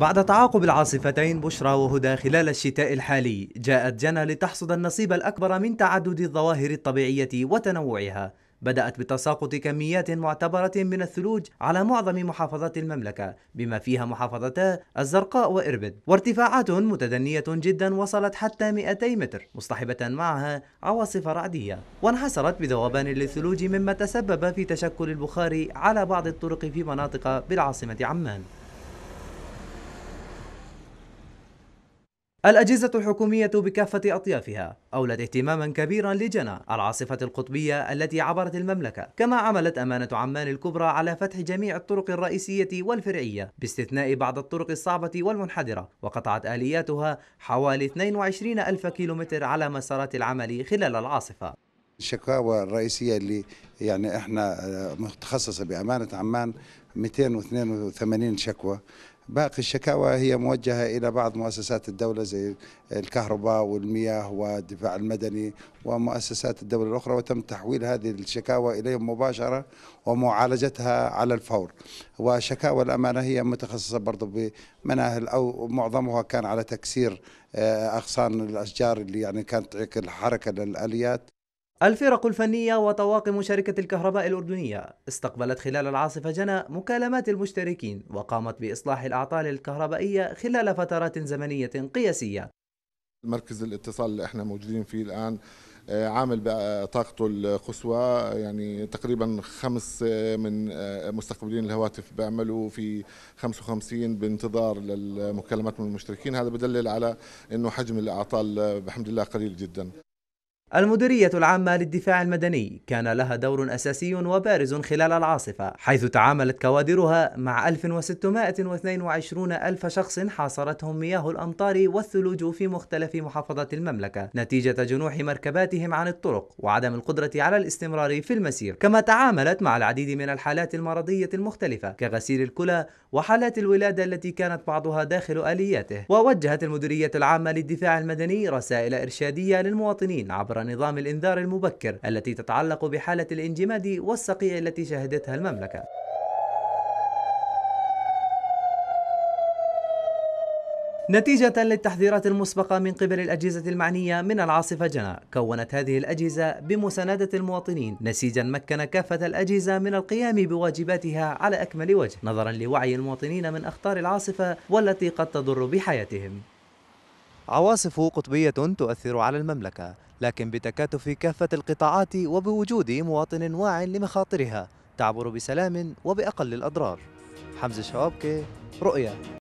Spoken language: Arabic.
بعد تعاقب العاصفتين بشرى وهدى خلال الشتاء الحالي جاءت جنى لتحصد النصيب الأكبر من تعدد الظواهر الطبيعية وتنوعها بدأت بتساقط كميات معتبرة من الثلوج على معظم محافظات المملكة بما فيها محافظتا الزرقاء وإربد وارتفاعات متدنية جدا وصلت حتى 200 متر مصطحبة معها عواصف رعدية وانحسرت بذوبان للثلوج مما تسبب في تشكل البخار على بعض الطرق في مناطق بالعاصمة عمان الأجهزة الحكومية بكافة أطيافها أولت اهتماما كبيرا لجنا العاصفة القطبية التي عبرت المملكة كما عملت أمانة عمان الكبرى على فتح جميع الطرق الرئيسية والفرعية باستثناء بعض الطرق الصعبة والمنحدرة وقطعت آلياتها حوالي 22 ألف كيلومتر على مسارات العمل خلال العاصفة الشكاوى الرئيسيه اللي يعني احنا آه، متخصصه بامانه عمان 282 شكوى باقي الشكاوى هي موجهة إلى بعض مؤسسات الدولة زي الكهرباء والمياه والدفاع المدني ومؤسسات الدولة الأخرى وتم تحويل هذه الشكاوى إليهم مباشرة ومعالجتها على الفور وشكاوى الأمانة هي متخصصة برضو بمناهل أو معظمها كان على تكسير آه، أغصان الأشجار اللي يعني كانت تعيق الحركة للآليات الفرق الفنية وطواقم شركة الكهرباء الأردنية استقبلت خلال العاصفة جنى مكالمات المشتركين وقامت بإصلاح الأعطال الكهربائية خلال فترات زمنية قياسية مركز الاتصال اللي احنا موجودين فيه الآن آه، عامل بطاقته القصوى يعني تقريبا خمس آه، من آه، مستقبلين الهواتف بيعملوا في 55 بانتظار للمكالمات من المشتركين هذا بدلل على انه حجم الاعطال بحمد الله قليل جدا المديرية العامة للدفاع المدني كان لها دور أساسي وبارز خلال العاصفة حيث تعاملت كوادرها مع 1622 ألف شخص حاصرتهم مياه الأمطار والثلوج في مختلف محافظات المملكة نتيجة جنوح مركباتهم عن الطرق وعدم القدرة على الاستمرار في المسير كما تعاملت مع العديد من الحالات المرضية المختلفة كغسيل الكلى وحالات الولادة التي كانت بعضها داخل آلياته ووجهت المديرية العامة للدفاع المدني رسائل إرشادية للمواطنين عبر نظام الإنذار المبكر التي تتعلق بحالة الانجماد والصقيع التي شهدتها المملكة نتيجة للتحذيرات المسبقة من قبل الأجهزة المعنية من العاصفة جنا كونت هذه الأجهزة بمساندة المواطنين نسيجا مكن كافة الأجهزة من القيام بواجباتها على أكمل وجه، نظرا لوعي المواطنين من أخطار العاصفة والتي قد تضر بحياتهم. عواصف قطبية تؤثر على المملكة لكن بتكاتف كافة القطاعات وبوجود مواطن واع لمخاطرها تعبر بسلام وبأقل الأضرار حمزة شوابكي رؤيا